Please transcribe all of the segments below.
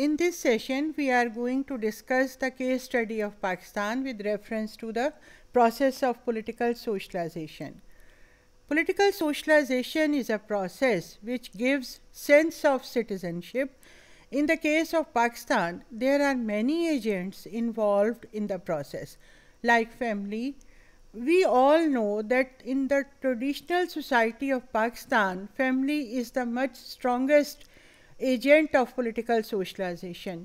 In this session, we are going to discuss the case study of Pakistan with reference to the process of political socialization. Political socialization is a process which gives sense of citizenship. In the case of Pakistan, there are many agents involved in the process, like family. We all know that in the traditional society of Pakistan, family is the much strongest agent of political socialization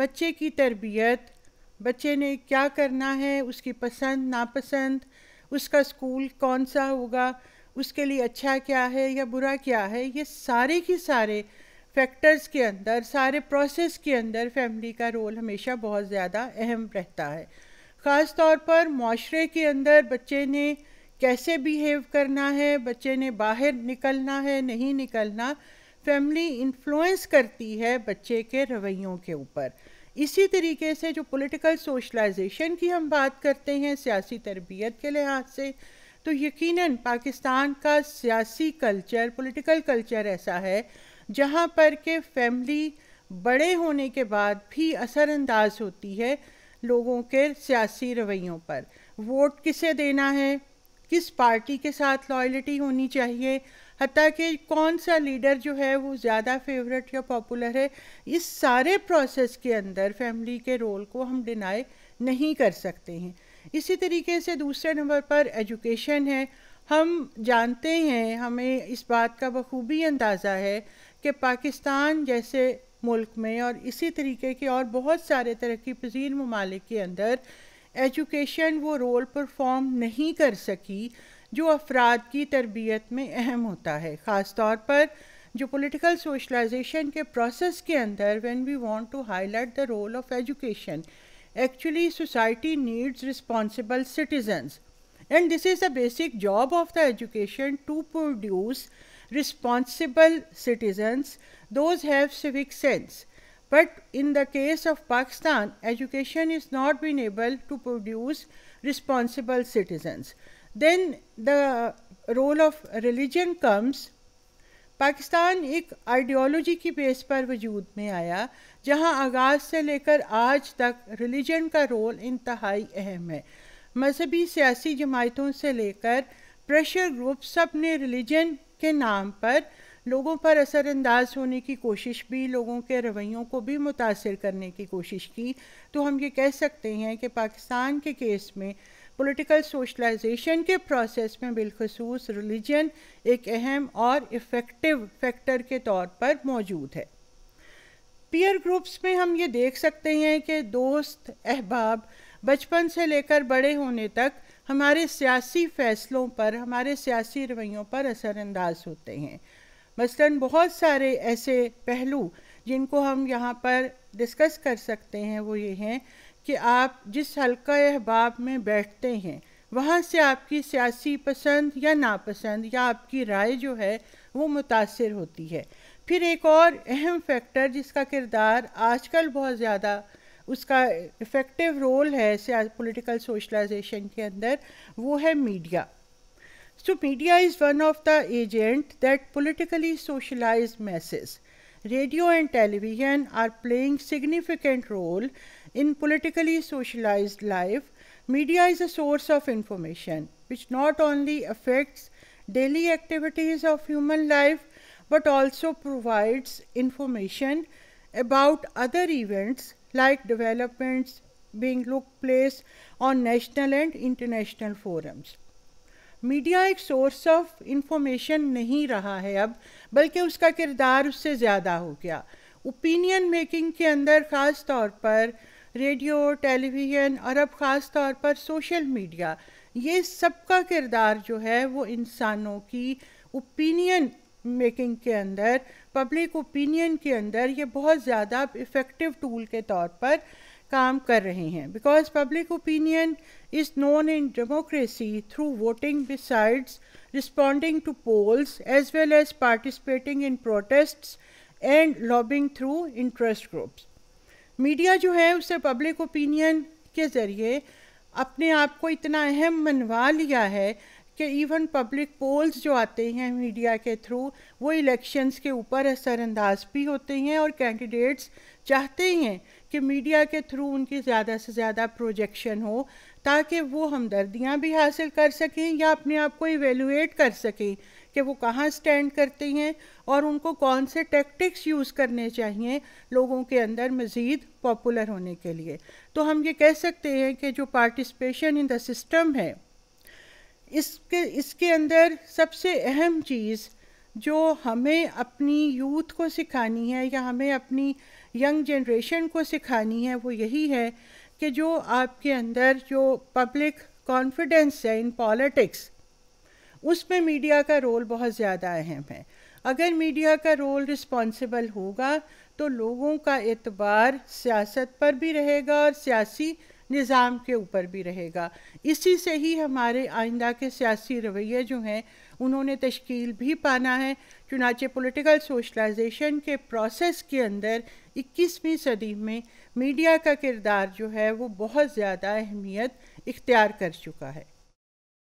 बच्चे की तरबियत बच्चे ने क्या करना है उसकी पसंद नापसंद उसका स्कूल कौन सा होगा उसके लिए अच्छा क्या है या बुरा क्या है ये सारे के सारे फैक्टर्स के अंदर सारे प्रोसेस के अंदर फैमिली का रोल हमेशा बहुत ज़्यादा अहम रहता है ख़ास तौर पर माशरे के अंदर बच्चे ने कैसे बिहेव करना है बच्चे ने बाहर निकलना है नहीं निकलना फैमिली इन्फ्लुएंस करती है बच्चे के रवैयों के ऊपर इसी तरीके से जो पॉलिटिकल सोशलाइजेशन की हम बात करते हैं सियासी तरबियत के लिहाज से तो यकीनन पाकिस्तान का सियासी कल्चर पॉलिटिकल कल्चर ऐसा है जहाँ पर के फैमिली बड़े होने के बाद भी असरअंदाज होती है लोगों के सियासी रवैयों पर वोट किसे देना है किस पार्टी के साथ लॉयल्टी होनी चाहिए हती कि कौन सा लीडर जो है वो ज़्यादा फेवरेट या पॉपुलर है इस सारे प्रोसेस के अंदर फैमिली के रोल को हम डिनाई नहीं कर सकते हैं इसी तरीके से दूसरे नंबर पर एजुकेशन है हम जानते हैं हमें इस बात का बखूबी अंदाज़ा है कि पाकिस्तान जैसे मुल्क में और इसी तरीके के और बहुत सारे तरक्की पजीर ममालिक के अंदर एजुकेशन वो रोल परफॉर्म नहीं कर सकी जो अफराद की तरबियत में अहम होता है ख़ास तौर पर जो पॉलिटिकल सोशलाइजेशन के प्रोसेस के अंदर when we want to highlight the role of education actually society needs responsible citizens and this is the basic job of the education to produce responsible citizens those have civic sense But in the case of Pakistan, education is not been able to produce responsible citizens. Then the role of religion comes. Pakistan एक ideology की base पर वजूद में आया जहां आगाज़ से लेकर आज तक रिलीजन का रोल इंतहाई अहम है मजहबी सियासी जमातों से लेकर प्रेशर ग्रुप सब ने रिलीजन के नाम पर लोगों पर असरअंदाज होने की कोशिश भी लोगों के रवैयों को भी मुतासर करने की कोशिश की तो हम ये कह सकते हैं कि पाकिस्तान के केस में पॉलिटिकल सोशलाइजेशन के प्रोसेस में बिलखसूस रिलीजन एक अहम और इफ़ेक्टिव फैक्टर के तौर पर मौजूद है पीयर ग्रुप्स में हम ये देख सकते हैं कि दोस्त अहबाब बचपन से लेकर बड़े होने तक हमारे सियासी फैसलों पर हमारे सियासी रवैयों पर असरअंदाज होते हैं मसलन बहुत सारे ऐसे पहलू जिनको हम यहाँ पर डिस्कस कर सकते हैं वो ये हैं कि आप जिस हल्का अहबाब में बैठते हैं वहाँ से आपकी सियासी पसंद या नापसंद या आपकी राय जो है वो मुतासर होती है फिर एक और अहम फैक्टर जिसका किरदार आजकल बहुत ज़्यादा उसका इफ़ेक्टिव रोल है पॉलिटिकल सोशलाइजेशन के अंदर वो है media So media is one of the agent that politically socialize masses. Radio and television are playing significant role in politically socialized life. Media is a source of information which not only affects daily activities of human life but also provides information about other events like developments being looked place on national and international forums. Media एक source of information नहीं रहा है अब बल्कि उसका किरदार उससे ज़्यादा हो गया ओपिनियन मेकिंग के अंदर ख़ास तौर पर रेडियो टेलीविज़न और अब ख़ास तौर पर सोशल मीडिया ये सबका किरदार जो है वो इंसानों की ओपिनियन मेकिंग के अंदर पब्लिक ओपिनियन के अंदर ये बहुत ज़्यादा इफ़ेक्टिव टूल के तौर पर काम कर रहे हैं because public opinion is known in democracy through voting besides responding to polls as well as participating in protest and lobbying through interest groups media जो है उसने पब्लिक ओपिनियन के ज़रिए अपने आप को इतना अहम मनवा लिया है कि इवन पब्लिक पोल्स जो आते हैं मीडिया के थ्रू वो इलेक्शंस के ऊपर असरअंदाज भी होते हैं और कैंडिडेट्स चाहते हैं कि मीडिया के थ्रू उनकी ज़्यादा से ज़्यादा प्रोजेक्शन हो ताकि वो हमदर्दियाँ भी हासिल कर सकें या अपने आप को इवेलुएट कर सकें कि वो कहाँ स्टैंड करते हैं और उनको कौन से टैक्टिक्स यूज़ करने चाहिए लोगों के अंदर मज़ीद पॉपुलर होने के लिए तो हम ये कह सकते हैं कि जो पार्टिसिपेशन इन द सिस्टम है इसके इसके अंदर सबसे अहम चीज़ जो हमें अपनी यूथ को सिखानी है या हमें अपनी यंग जनरेशन को सिखानी है वो यही है कि जो आपके अंदर जो पब्लिक कॉन्फिडेंस है इन पॉलिटिक्स उसमें मीडिया का रोल बहुत ज़्यादा अहम है अगर मीडिया का रोल रिस्पॉन्सिबल होगा तो लोगों का एतबार सियासत पर भी रहेगा और सियासी निज़ाम के ऊपर भी रहेगा इसी से ही हमारे आइंदा के सियासी रवैये जो हैं उन्होंने तश्कील भी पाना है चुनाचे पॉलिटिकल सोशलाइजेशन के प्रोसेस के अंदर 21वीं सदी में मीडिया का किरदार जो है वो बहुत ज़्यादा अहमियत इख्तियार कर चुका है